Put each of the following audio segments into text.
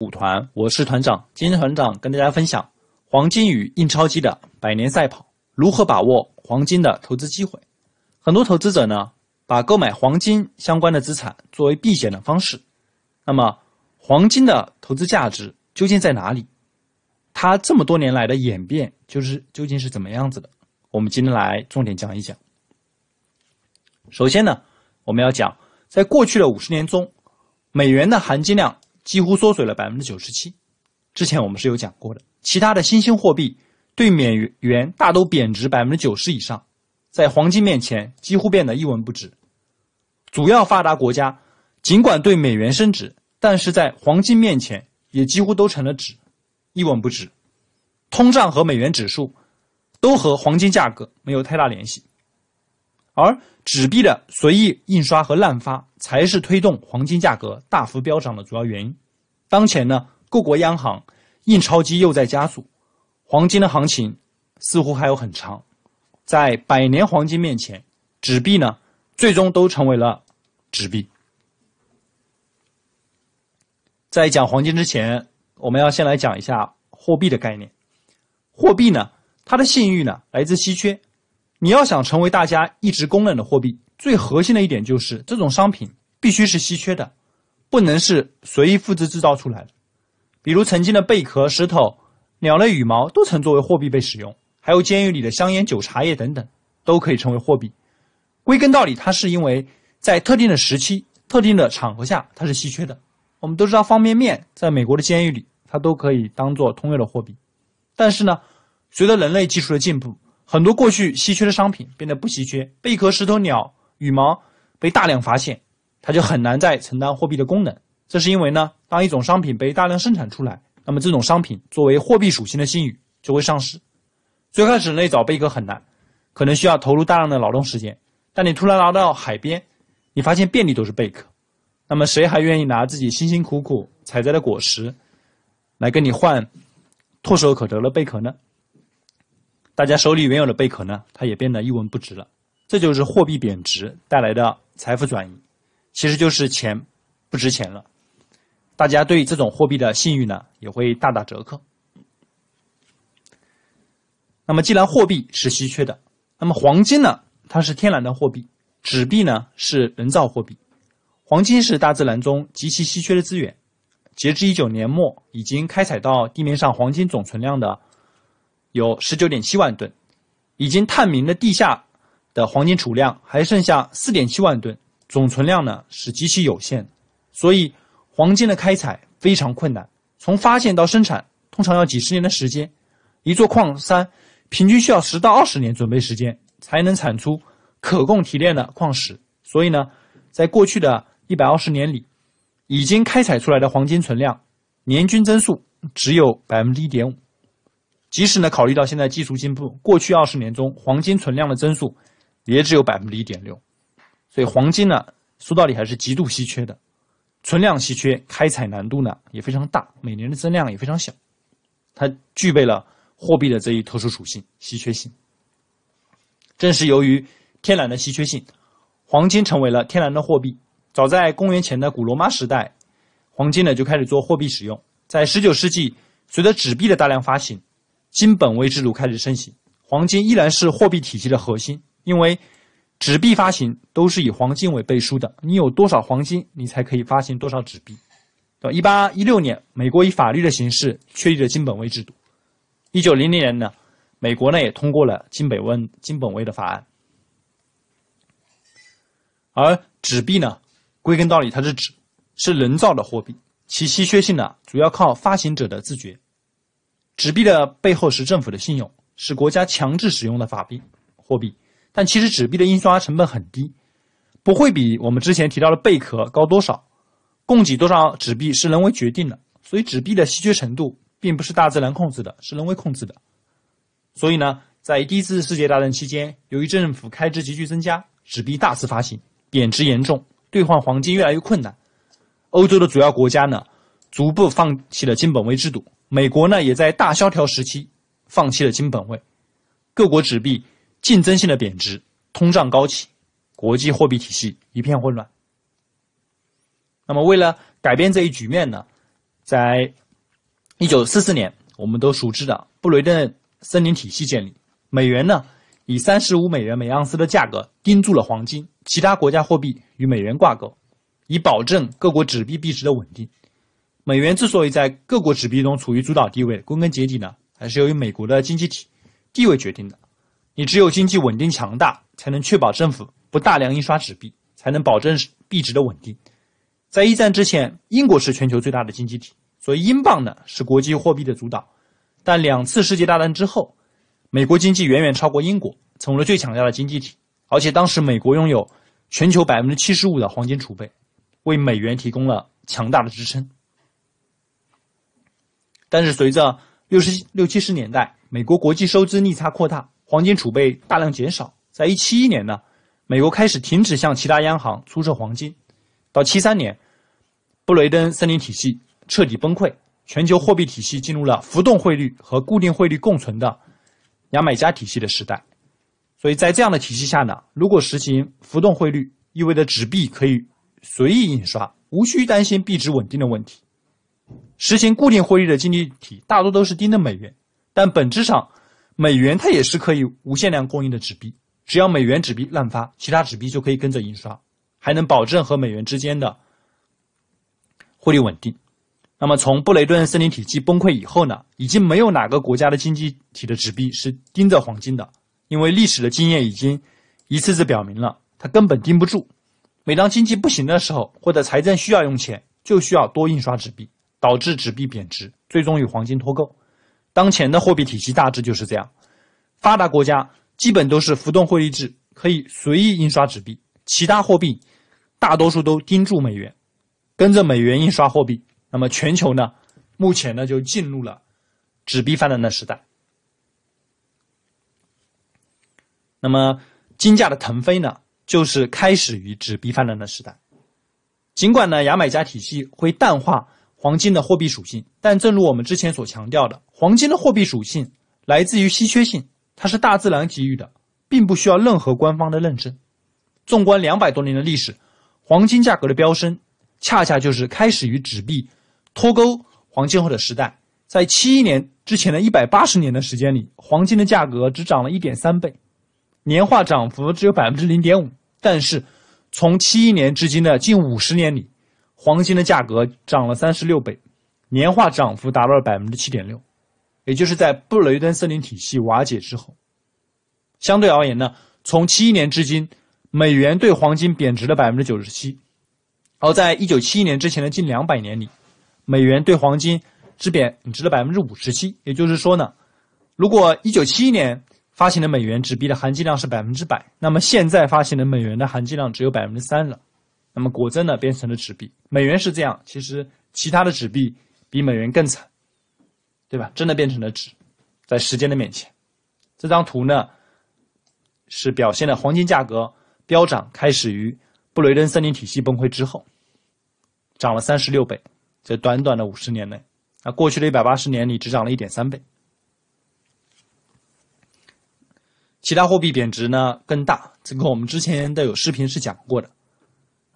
五团，我是团长。今天团长跟大家分享黄金与印钞机的百年赛跑，如何把握黄金的投资机会。很多投资者呢，把购买黄金相关的资产作为避险的方式。那么，黄金的投资价值究竟在哪里？它这么多年来的演变就是究竟是怎么样子的？我们今天来重点讲一讲。首先呢，我们要讲在过去的五十年中，美元的含金量。几乎缩水了百分之九十七，之前我们是有讲过的。其他的新兴货币对美元大都贬值百分之九十以上，在黄金面前几乎变得一文不值。主要发达国家尽管对美元升值，但是在黄金面前也几乎都成了纸，一文不值。通胀和美元指数都和黄金价格没有太大联系。而纸币的随意印刷和滥发才是推动黄金价格大幅飙涨的主要原因。当前呢，各国央行印钞机又在加速，黄金的行情似乎还有很长。在百年黄金面前，纸币呢，最终都成为了纸币。在讲黄金之前，我们要先来讲一下货币的概念。货币呢，它的信誉呢，来自稀缺。你要想成为大家一直公认的货币，最核心的一点就是这种商品必须是稀缺的，不能是随意复制制造出来的。比如曾经的贝壳、石头、鸟类羽毛都曾作为货币被使用，还有监狱里的香烟、酒、茶叶等等，都可以成为货币。归根到底，它是因为在特定的时期、特定的场合下，它是稀缺的。我们都知道，方便面在美国的监狱里，它都可以当做通用的货币。但是呢，随着人类技术的进步。很多过去稀缺的商品变得不稀缺，贝壳、石头、鸟、羽毛被大量发现，它就很难再承担货币的功能。这是因为呢，当一种商品被大量生产出来，那么这种商品作为货币属性的信誉就会上失。最开始那找贝壳很难，可能需要投入大量的劳动时间。但你突然来到海边，你发现遍地都是贝壳，那么谁还愿意拿自己辛辛苦苦采摘的果实来跟你换唾手可得的贝壳呢？大家手里原有的贝壳呢，它也变得一文不值了。这就是货币贬值带来的财富转移，其实就是钱不值钱了。大家对这种货币的信誉呢，也会大打折扣。那么，既然货币是稀缺的，那么黄金呢，它是天然的货币，纸币呢是人造货币。黄金是大自然中极其稀缺的资源，截至一九年末，已经开采到地面上黄金总存量的。有十九点七万吨，已经探明的地下的黄金储量还剩下四点七万吨，总存量呢是极其有限，所以黄金的开采非常困难。从发现到生产，通常要几十年的时间，一座矿山平均需要十到二十年准备时间才能产出可供提炼的矿石。所以呢，在过去的一百二十年里，已经开采出来的黄金存量年均增速只有百分之一点五。即使呢，考虑到现在技术进步，过去二十年中黄金存量的增速也只有百分之一点六，所以黄金呢，说到底还是极度稀缺的，存量稀缺，开采难度呢也非常大，每年的增量也非常小，它具备了货币的这一特殊属性——稀缺性。正是由于天然的稀缺性，黄金成为了天然的货币。早在公元前的古罗马时代，黄金呢就开始做货币使用。在19世纪，随着纸币的大量发行，金本位制度开始盛行，黄金依然是货币体系的核心，因为纸币发行都是以黄金为背书的。你有多少黄金，你才可以发行多少纸币，到一八一六年，美国以法律的形式确立了金本位制度。一九零零年呢，美国呢也通过了金本位金本位的法案。而纸币呢，归根到底它是纸，是人造的货币，其稀缺性呢主要靠发行者的自觉。纸币的背后是政府的信用，是国家强制使用的法币货币。但其实纸币的印刷成本很低，不会比我们之前提到的贝壳高多少。供给多少纸币是人为决定的，所以纸币的稀缺程度并不是大自然控制的，是人为控制的。所以呢，在第一次世界大战期间，由于政府开支急剧增加，纸币大肆发行，贬值严重，兑换黄金越来越困难。欧洲的主要国家呢，逐步放弃了金本位制度。美国呢，也在大萧条时期放弃了金本位，各国纸币竞争性的贬值，通胀高起，国际货币体系一片混乱。那么，为了改变这一局面呢，在一九四四年，我们都熟知的布雷顿森林体系建立，美元呢以三十五美元每盎司的价格盯住了黄金，其他国家货币与美元挂钩，以保证各国纸币币值的稳定。美元之所以在各国纸币中处于主导地位，归根结底呢，还是由于美国的经济体地位决定的。你只有经济稳定强大，才能确保政府不大量印刷纸币，才能保证币值的稳定。在一战之前，英国是全球最大的经济体，所以英镑呢是国际货币的主导。但两次世界大战之后，美国经济远远超过英国，成为了最强大的经济体，而且当时美国拥有全球百分之七十五的黄金储备，为美元提供了强大的支撑。但是随着六十六七十年代，美国国际收支逆差扩大，黄金储备大量减少，在一七一年呢，美国开始停止向其他央行出售黄金，到七三年，布雷登森林体系彻底崩溃，全球货币体系进入了浮动汇率和固定汇率共存的牙买加体系的时代。所以在这样的体系下呢，如果实行浮动汇率，意味着纸币可以随意印刷，无需担心币值稳定的问题。实行固定汇率的经济体大多都是盯着美元，但本质上，美元它也是可以无限量供应的纸币。只要美元纸币滥发，其他纸币就可以跟着印刷，还能保证和美元之间的汇率稳定。那么，从布雷顿森林体系崩溃以后呢，已经没有哪个国家的经济体的纸币是盯着黄金的，因为历史的经验已经一次次表明了，它根本盯不住。每当经济不行的时候，或者财政需要用钱，就需要多印刷纸币。导致纸币贬值，最终与黄金脱钩。当前的货币体系大致就是这样：发达国家基本都是浮动汇率制，可以随意印刷纸币；其他货币大多数都盯住美元，跟着美元印刷货币。那么，全球呢？目前呢，就进入了纸币泛滥的时代。那么，金价的腾飞呢，就是开始于纸币泛滥的时代。尽管呢，牙买加体系会淡化。黄金的货币属性，但正如我们之前所强调的，黄金的货币属性来自于稀缺性，它是大自然给予的，并不需要任何官方的认证。纵观两百多年的历史，黄金价格的飙升，恰恰就是开始于纸币脱钩黄金后的时代。在七一年之前的一百八十年的时间里，黄金的价格只涨了一点三倍，年化涨幅只有百分之零点五。但是，从七一年至今的近五十年里，黄金的价格涨了三十六倍，年化涨幅达到了百分之七点六，也就是在布雷顿森林体系瓦解之后，相对而言呢，从七一年至今，美元对黄金贬值了百分之九十七，而在一九七一年之前的近两百年里，美元对黄金只贬值了百分之五十七。也就是说呢，如果一九七一年发行的美元纸币的含金量是百分之百，那么现在发行的美元的含金量只有百分之三了。那么，果真呢，变成了纸币。美元是这样，其实其他的纸币比美元更惨，对吧？真的变成了纸，在时间的面前。这张图呢，是表现了黄金价格飙涨，开始于布雷顿森林体系崩溃之后，涨了三十六倍，在短短的五十年内。啊，过去的一百八十年里只涨了一点三倍。其他货币贬值呢更大，这个我们之前的有视频是讲过的。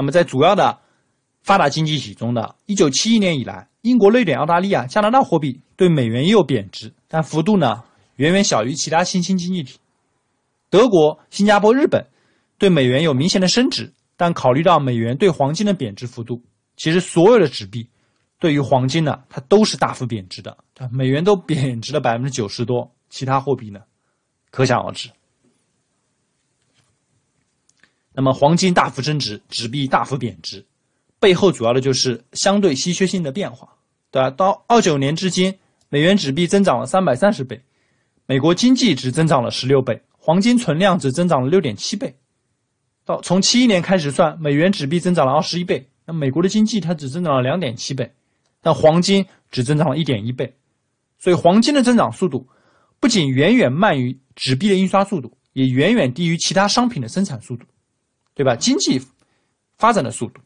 那么，在主要的发达经济体中，的一九七一年以来，英国瑞典、澳大利亚、加拿大货币对美元也有贬值，但幅度呢，远远小于其他新兴经济体。德国、新加坡、日本对美元有明显的升值，但考虑到美元对黄金的贬值幅度，其实所有的纸币对于黄金呢，它都是大幅贬值的。美元都贬值了百分之九十多，其他货币呢，可想而知。那么，黄金大幅增值，纸币大幅贬值，背后主要的就是相对稀缺性的变化，对吧？到二九年至今，美元纸币增长了三百三十倍，美国经济只增长了十六倍，黄金存量只增长了六点七倍。到从七一年开始算，美元纸币增长了二十一倍，那美国的经济它只增长了两点七倍，但黄金只增长了一点一倍。所以，黄金的增长速度不仅远远慢于纸币的印刷速度，也远远低于其他商品的生产速度。对吧？经济发展的速度，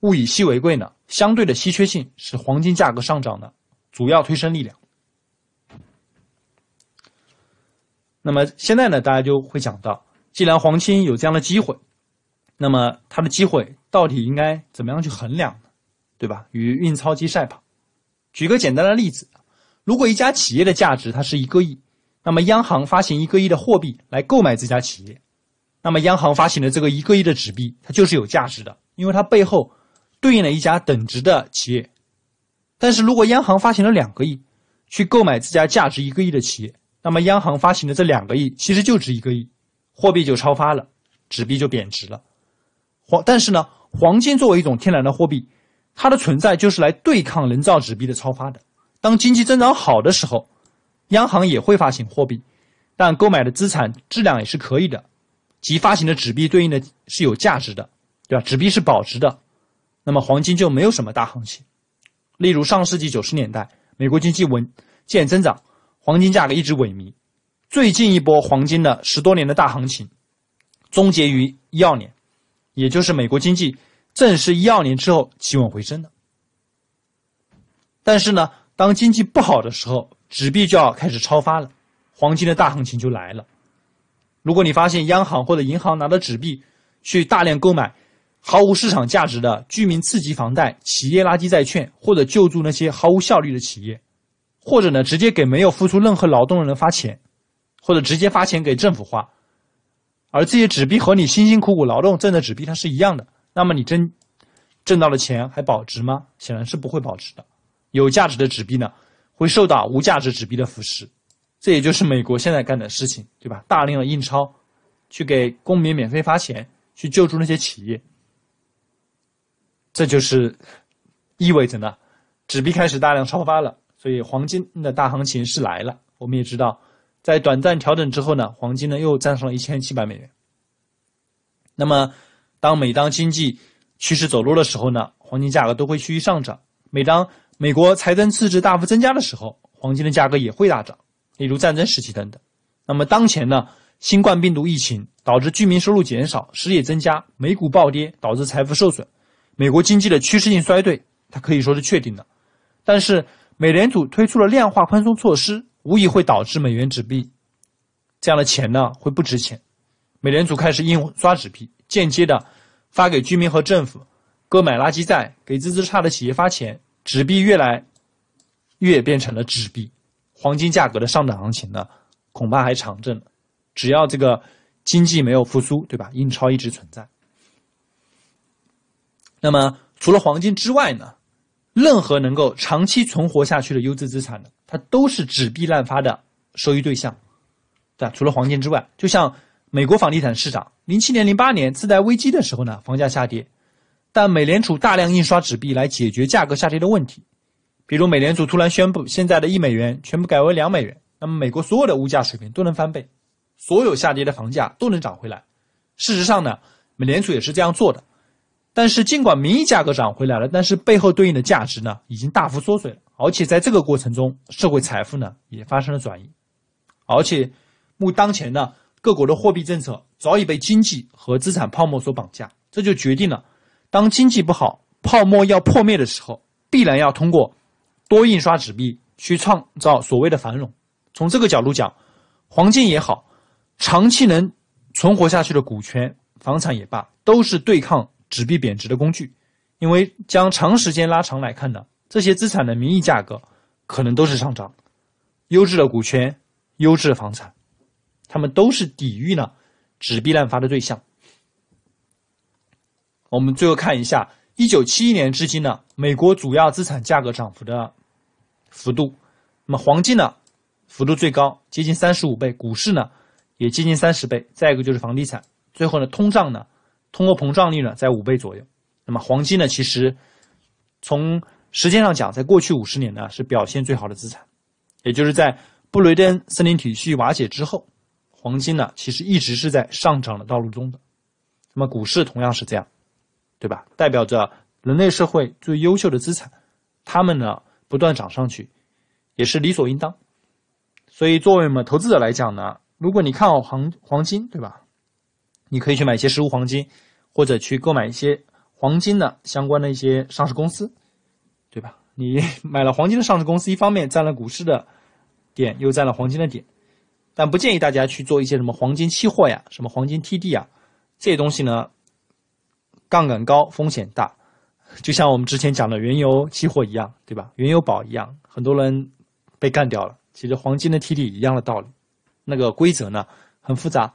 物以稀为贵呢，相对的稀缺性是黄金价格上涨的主要推升力量。那么现在呢，大家就会讲到，既然黄金有这样的机会，那么它的机会到底应该怎么样去衡量呢？对吧？与印钞机赛跑。举个简单的例子，如果一家企业的价值它是一个亿，那么央行发行一个亿的货币来购买这家企业。那么，央行发行的这个一个亿的纸币，它就是有价值的，因为它背后对应了一家等值的企业。但是如果央行发行了两个亿，去购买这家价值一个亿的企业，那么央行发行的这两个亿其实就值一个亿，货币就超发了，纸币就贬值了。黄，但是呢，黄金作为一种天然的货币，它的存在就是来对抗人造纸币的超发的。当经济增长好的时候，央行也会发行货币，但购买的资产质量也是可以的。即发行的纸币对应的是有价值的，对吧？纸币是保值的，那么黄金就没有什么大行情。例如上世纪九十年代，美国经济稳健增长，黄金价格一直萎靡。最近一波黄金的十多年的大行情，终结于一二年，也就是美国经济正是一二年之后企稳回升的。但是呢，当经济不好的时候，纸币就要开始超发了，黄金的大行情就来了。如果你发现央行或者银行拿着纸币去大量购买毫无市场价值的居民次级房贷、企业垃圾债券，或者救助那些毫无效率的企业，或者呢直接给没有付出任何劳动的人发钱，或者直接发钱给政府花，而这些纸币和你辛辛苦苦劳动挣的纸币它是一样的，那么你真挣到的钱还保值吗？显然是不会保值的。有价值的纸币呢，会受到无价值纸币的腐蚀。这也就是美国现在干的事情，对吧？大量的印钞，去给公民免费发钱，去救助那些企业。这就是意味着呢，纸币开始大量超发了，所以黄金的大行情是来了。我们也知道，在短暂调整之后呢，黄金呢又站上了一千七百美元。那么，当每当经济趋势走弱的时候呢，黄金价格都会趋于上涨；每当美国财政赤字大幅增加的时候，黄金的价格也会大涨。例如战争时期等等，那么当前呢？新冠病毒疫情导致居民收入减少、失业增加，美股暴跌导致财富受损，美国经济的趋势性衰退，它可以说是确定的。但是，美联储推出了量化宽松措施，无疑会导致美元纸币这样的钱呢会不值钱。美联储开始印刷纸币，间接的发给居民和政府购买垃圾债，给资质差的企业发钱，纸币越来越变成了纸币。黄金价格的上涨行情呢，恐怕还长着呢。只要这个经济没有复苏，对吧？印钞一直存在。那么除了黄金之外呢，任何能够长期存活下去的优质资产呢，它都是纸币滥发的收益对象，对吧？除了黄金之外，就像美国房地产市场，零七年、零八年次贷危机的时候呢，房价下跌，但美联储大量印刷纸币来解决价格下跌的问题。比如，美联储突然宣布，现在的一美元全部改为两美元，那么美国所有的物价水平都能翻倍，所有下跌的房价都能涨回来。事实上呢，美联储也是这样做的。但是，尽管名义价格涨回来了，但是背后对应的价值呢，已经大幅缩水了。而且在这个过程中，社会财富呢也发生了转移。而且，目当前呢，各国的货币政策早已被经济和资产泡沫所绑架，这就决定了，当经济不好、泡沫要破灭的时候，必然要通过。多印刷纸币去创造所谓的繁荣，从这个角度讲，黄金也好，长期能存活下去的股权、房产也罢，都是对抗纸币贬值的工具，因为将长时间拉长来看呢，这些资产的名义价格可能都是上涨，优质的股权、优质的房产，它们都是抵御呢纸币滥发的对象。我们最后看一下。一九七一年至今呢，美国主要资产价格涨幅的幅度，那么黄金呢，幅度最高，接近三十五倍；股市呢，也接近三十倍。再一个就是房地产，最后呢，通胀呢，通货膨胀率呢在五倍左右。那么黄金呢，其实从时间上讲，在过去五十年呢是表现最好的资产，也就是在布雷顿森林体系瓦解之后，黄金呢其实一直是在上涨的道路中的。那么股市同样是这样。对吧？代表着人类社会最优秀的资产，他们呢不断涨上去，也是理所应当。所以，作为我们投资者来讲呢，如果你看好黄黄金，对吧？你可以去买一些实物黄金，或者去购买一些黄金的相关的一些上市公司，对吧？你 买了黄金的上市公司，一方面占了股市的点，又占了黄金的点。但不建议大家去做一些什么黄金期货呀、什么黄金 T D 啊这些东西呢。杠杆高，风险大，就像我们之前讲的原油期货一样，对吧？原油宝一样，很多人被干掉了。其实黄金的 T D 一样的道理，那个规则呢很复杂，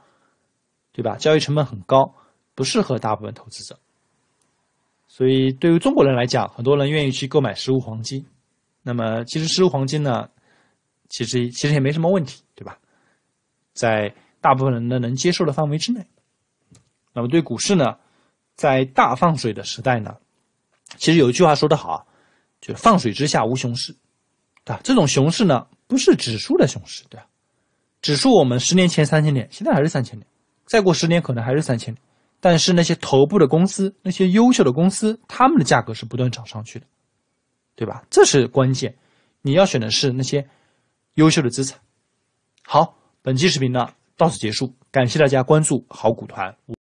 对吧？交易成本很高，不适合大部分投资者。所以对于中国人来讲，很多人愿意去购买实物黄金。那么其实实物黄金呢，其实其实也没什么问题，对吧？在大部分人的能接受的范围之内。那么对股市呢？在大放水的时代呢，其实有一句话说得好，就是“放水之下无熊市”，啊，这种熊市呢，不是指数的熊市，对吧？指数我们十年前三千点，现在还是三千点，再过十年可能还是三千点，但是那些头部的公司，那些优秀的公司，他们的价格是不断涨上去的，对吧？这是关键，你要选的是那些优秀的资产。好，本期视频呢到此结束，感谢大家关注好股团。